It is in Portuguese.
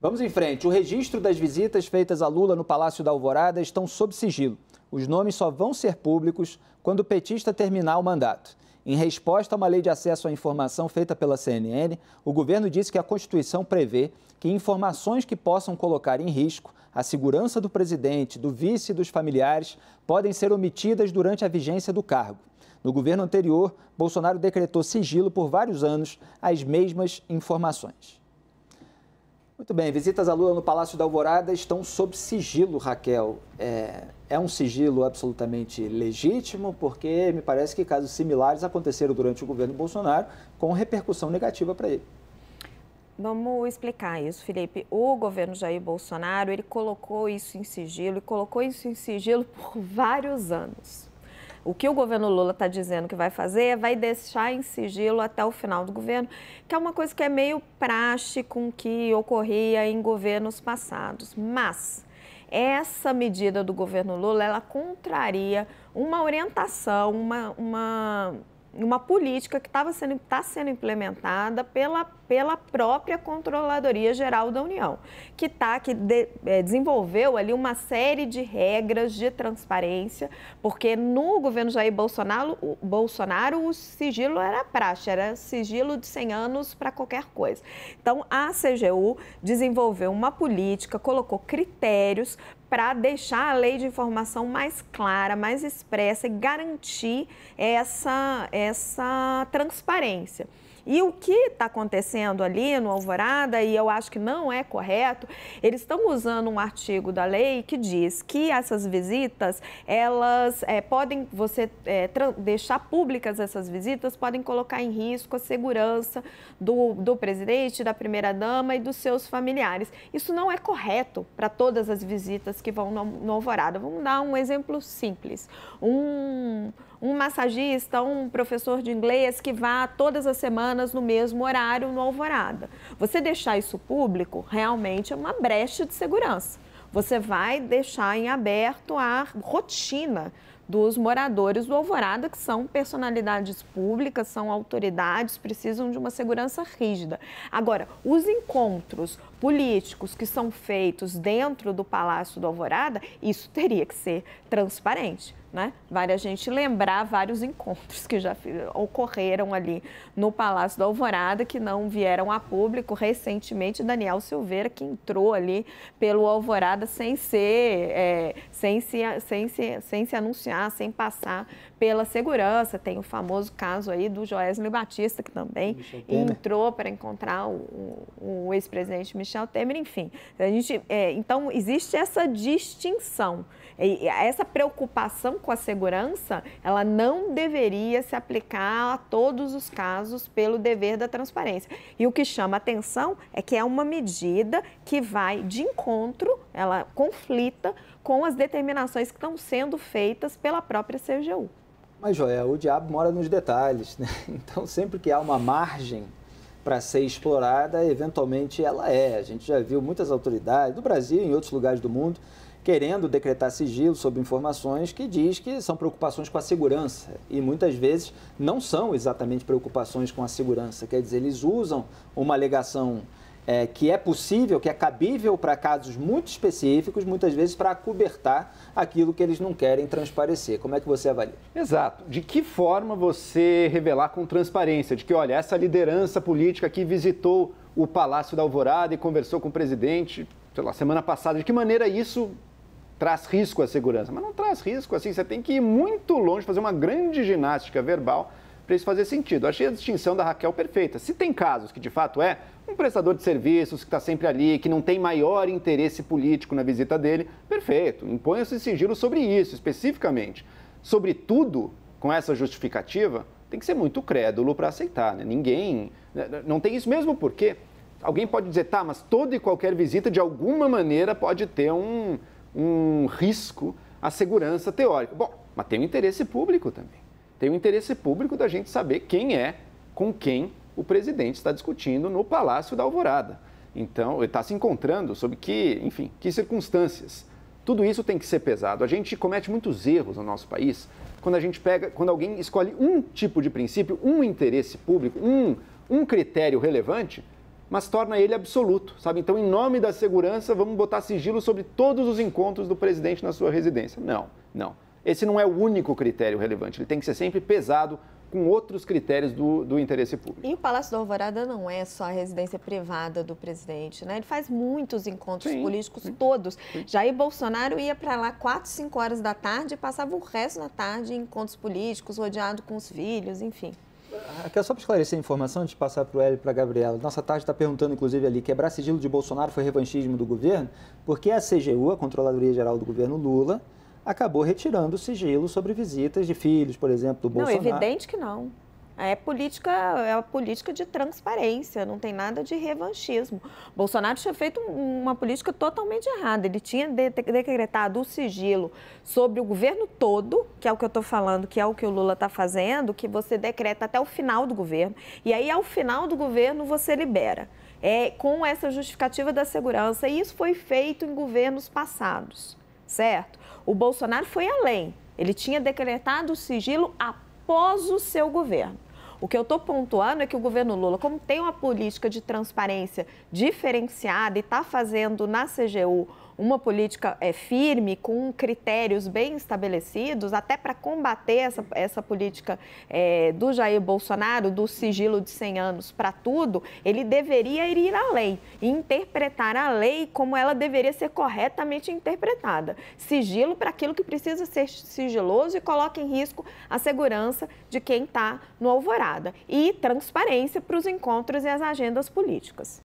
Vamos em frente. O registro das visitas feitas a Lula no Palácio da Alvorada estão sob sigilo. Os nomes só vão ser públicos quando o petista terminar o mandato. Em resposta a uma lei de acesso à informação feita pela CNN, o governo disse que a Constituição prevê que informações que possam colocar em risco a segurança do presidente, do vice e dos familiares podem ser omitidas durante a vigência do cargo. No governo anterior, Bolsonaro decretou sigilo por vários anos às mesmas informações. Muito bem, visitas à Lua no Palácio da Alvorada estão sob sigilo, Raquel. É, é, um sigilo absolutamente legítimo, porque me parece que casos similares aconteceram durante o governo Bolsonaro com repercussão negativa para ele. Vamos explicar isso, Felipe. O governo Jair Bolsonaro, ele colocou isso em sigilo e colocou isso em sigilo por vários anos. O que o governo Lula está dizendo que vai fazer é vai deixar em sigilo até o final do governo, que é uma coisa que é meio praxe com que ocorria em governos passados. Mas essa medida do governo Lula, ela contraria uma orientação, uma, uma uma política que estava sendo está sendo implementada pela pela própria Controladoria Geral da União, que tá que de, é, desenvolveu ali uma série de regras de transparência, porque no governo Jair Bolsonaro, o, Bolsonaro o sigilo era praxe, era sigilo de 100 anos para qualquer coisa. Então a CGU desenvolveu uma política, colocou critérios para deixar a lei de informação mais clara, mais expressa e garantir essa, essa transparência. E o que está acontecendo ali no Alvorada, e eu acho que não é correto, eles estão usando um artigo da lei que diz que essas visitas, elas é, podem, você é, deixar públicas essas visitas, podem colocar em risco a segurança do, do presidente, da primeira-dama e dos seus familiares. Isso não é correto para todas as visitas pessoas que vão no, no Alvorada. Vamos dar um exemplo simples. Um, um massagista, um professor de inglês que vá todas as semanas no mesmo horário no Alvorada. Você deixar isso público realmente é uma brecha de segurança. Você vai deixar em aberto a rotina dos moradores do Alvorada, que são personalidades públicas, são autoridades, precisam de uma segurança rígida. Agora, os encontros políticos que são feitos dentro do Palácio do Alvorada, isso teria que ser transparente. Né? Vale a gente lembrar vários encontros que já ocorreram ali no Palácio do Alvorada, que não vieram a público recentemente. Daniel Silveira, que entrou ali pelo Alvorada sem ser, é, sem, se, sem, se, sem se anunciar, sem passar pela segurança. Tem o famoso caso aí do Joesley Batista, que também entrou para encontrar o, o ex-presidente Michel Michel Temer, enfim. A gente, é, então, existe essa distinção. E essa preocupação com a segurança, ela não deveria se aplicar a todos os casos pelo dever da transparência. E o que chama atenção é que é uma medida que vai de encontro, ela conflita com as determinações que estão sendo feitas pela própria CGU. Mas, Joel, o diabo mora nos detalhes, né? Então, sempre que há uma margem para ser explorada, eventualmente ela é. A gente já viu muitas autoridades do Brasil e em outros lugares do mundo querendo decretar sigilo sobre informações que diz que são preocupações com a segurança e muitas vezes não são exatamente preocupações com a segurança. Quer dizer, eles usam uma alegação é, que é possível, que é cabível para casos muito específicos, muitas vezes para cobertar aquilo que eles não querem transparecer. Como é que você avalia? Exato. De que forma você revelar com transparência de que, olha, essa liderança política que visitou o Palácio da Alvorada e conversou com o presidente, sei lá, semana passada, de que maneira isso traz risco à segurança? Mas não traz risco, assim, você tem que ir muito longe, fazer uma grande ginástica verbal para isso fazer sentido. Achei a distinção da Raquel perfeita. Se tem casos que de fato é, um prestador de serviços que está sempre ali, que não tem maior interesse político na visita dele, perfeito. Imponha-se sigilo sobre isso, especificamente. Sobretudo, com essa justificativa, tem que ser muito crédulo para aceitar. Né? Ninguém. Né, né, não tem isso mesmo porque alguém pode dizer, tá, mas toda e qualquer visita, de alguma maneira, pode ter um, um risco à segurança teórica. Bom, mas tem o um interesse público também. Tem o interesse público da gente saber quem é, com quem o presidente está discutindo no Palácio da Alvorada. Então, ele está se encontrando sob que, enfim, que circunstâncias. Tudo isso tem que ser pesado. A gente comete muitos erros no nosso país quando a gente pega, quando alguém escolhe um tipo de princípio, um interesse público, um, um critério relevante, mas torna ele absoluto, sabe? Então, em nome da segurança, vamos botar sigilo sobre todos os encontros do presidente na sua residência. Não, não. Esse não é o único critério relevante, ele tem que ser sempre pesado com outros critérios do, do interesse público. E o Palácio do Alvorada não é só a residência privada do presidente, né? Ele faz muitos encontros sim, políticos sim, todos. Sim. Jair Bolsonaro ia para lá 4, 5 horas da tarde e passava o resto da tarde em encontros políticos, rodeado com os filhos, enfim. Aqui é só para esclarecer a informação, antes de passar para o Hélio e para a Gabriela. Nossa tarde está perguntando, inclusive, ali, quebrar sigilo de Bolsonaro foi revanchismo do governo? Porque a CGU, a Controladoria Geral do Governo Lula, acabou retirando o sigilo sobre visitas de filhos, por exemplo, do não, Bolsonaro. Não, evidente que não. É política, é a política de transparência, não tem nada de revanchismo. Bolsonaro tinha feito uma política totalmente errada. Ele tinha decretado o sigilo sobre o governo todo, que é o que eu estou falando, que é o que o Lula está fazendo, que você decreta até o final do governo. E aí, ao final do governo, você libera. É, com essa justificativa da segurança. E isso foi feito em governos passados certo? O Bolsonaro foi além. Ele tinha decretado o sigilo após o seu governo. O que eu estou pontuando é que o governo Lula, como tem uma política de transparência diferenciada e está fazendo na CGU uma política é, firme, com critérios bem estabelecidos, até para combater essa, essa política é, do Jair Bolsonaro, do sigilo de 100 anos para tudo, ele deveria ir à e interpretar a lei como ela deveria ser corretamente interpretada. Sigilo para aquilo que precisa ser sigiloso e coloca em risco a segurança de quem está no alvorada. E transparência para os encontros e as agendas políticas.